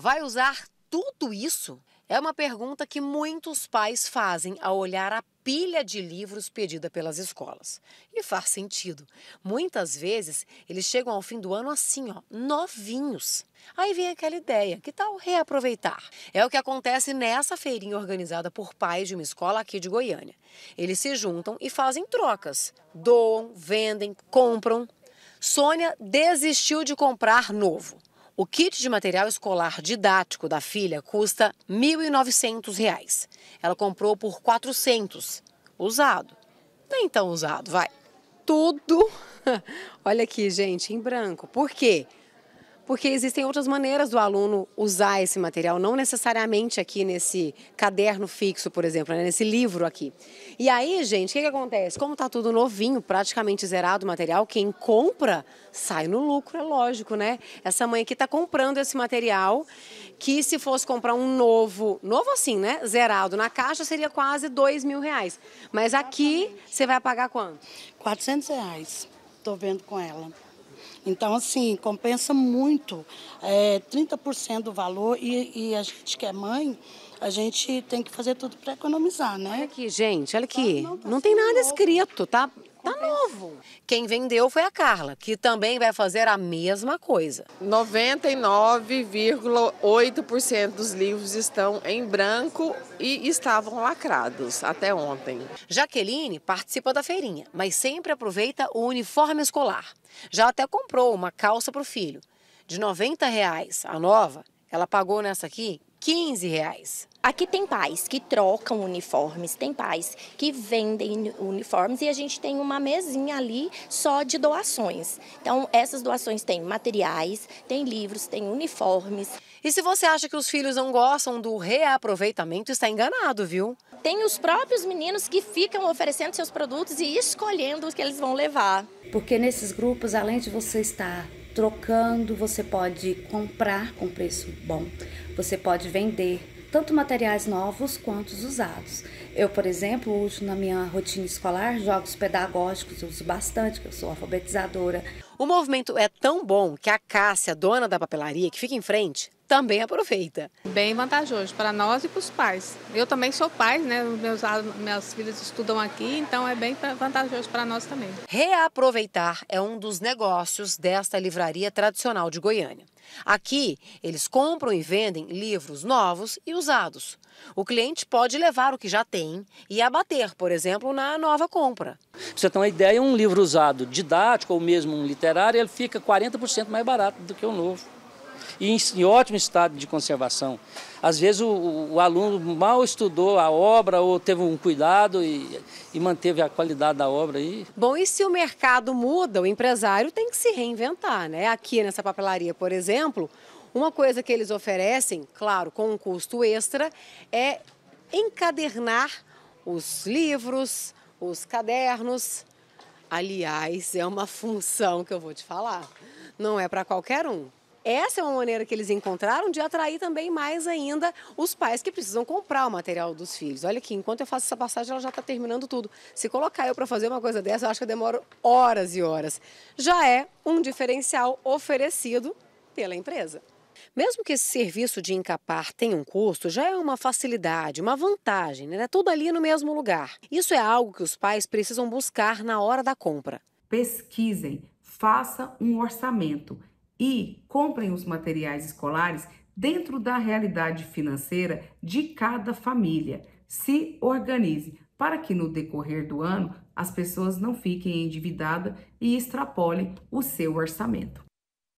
Vai usar tudo isso? É uma pergunta que muitos pais fazem ao olhar a pilha de livros pedida pelas escolas. E faz sentido. Muitas vezes eles chegam ao fim do ano assim, ó, novinhos. Aí vem aquela ideia, que tal reaproveitar? É o que acontece nessa feirinha organizada por pais de uma escola aqui de Goiânia. Eles se juntam e fazem trocas. Doam, vendem, compram. Sônia desistiu de comprar novo o kit de material escolar didático da filha custa R$ 1.900. Ela comprou por R$ 400, usado. Nem tão usado, vai. Tudo, olha aqui, gente, em branco. Por quê? porque existem outras maneiras do aluno usar esse material, não necessariamente aqui nesse caderno fixo, por exemplo, né? nesse livro aqui. E aí, gente, o que, que acontece? Como está tudo novinho, praticamente zerado o material, quem compra sai no lucro, é lógico, né? Essa mãe aqui está comprando esse material que se fosse comprar um novo, novo assim, né? Zerado na caixa seria quase dois mil reais. Mas aqui você vai pagar quanto? 400 reais. Estou vendo com ela. Então, assim, compensa muito, é, 30% do valor e, e a gente que é mãe, a gente tem que fazer tudo para economizar, né? Olha aqui, gente, olha aqui. Não, não, tá não tem nada escrito, tá? Tá novo. Quem vendeu foi a Carla, que também vai fazer a mesma coisa. 99,8% dos livros estão em branco e estavam lacrados até ontem. Jaqueline participa da feirinha, mas sempre aproveita o uniforme escolar. Já até comprou uma calça para o filho. De R$ 90 reais, a nova, ela pagou nessa aqui R$ 15 reais. Aqui tem pais que trocam uniformes, tem pais que vendem uniformes e a gente tem uma mesinha ali só de doações. Então, essas doações têm materiais, tem livros, tem uniformes. E se você acha que os filhos não gostam do reaproveitamento, está enganado, viu? Tem os próprios meninos que ficam oferecendo seus produtos e escolhendo o que eles vão levar. Porque nesses grupos, além de você estar trocando, você pode comprar com preço bom, você pode vender, tanto materiais novos quanto os usados. Eu, por exemplo, uso na minha rotina escolar jogos pedagógicos, uso bastante, porque eu sou alfabetizadora. O movimento é tão bom que a Cássia, dona da papelaria que fica em frente, também aproveita. Bem vantajoso para nós e para os pais. Eu também sou pai, né? Meus, minhas filhas estudam aqui, então é bem vantajoso para nós também. Reaproveitar é um dos negócios desta livraria tradicional de Goiânia. Aqui, eles compram e vendem livros novos e usados. O cliente pode levar o que já tem e abater, por exemplo, na nova compra. você tem uma ideia, um livro usado didático ou mesmo um literário, ele fica 40% mais barato do que o novo e em, ótimo estado de conservação. Às vezes o, o aluno mal estudou a obra ou teve um cuidado e, e manteve a qualidade da obra. aí. Bom, e se o mercado muda, o empresário tem que se reinventar, né? Aqui nessa papelaria, por exemplo, uma coisa que eles oferecem, claro, com um custo extra, é encadernar os livros, os cadernos. Aliás, é uma função que eu vou te falar. Não é para qualquer um essa é uma maneira que eles encontraram de atrair também mais ainda os pais que precisam comprar o material dos filhos. Olha aqui, enquanto eu faço essa passagem, ela já está terminando tudo. Se colocar eu para fazer uma coisa dessa, eu acho que eu demoro horas e horas. Já é um diferencial oferecido pela empresa. Mesmo que esse serviço de encapar tenha um custo, já é uma facilidade, uma vantagem, né? tudo ali no mesmo lugar. Isso é algo que os pais precisam buscar na hora da compra. Pesquisem, faça um orçamento e comprem os materiais escolares dentro da realidade financeira de cada família. Se organize para que no decorrer do ano as pessoas não fiquem endividadas e extrapolem o seu orçamento.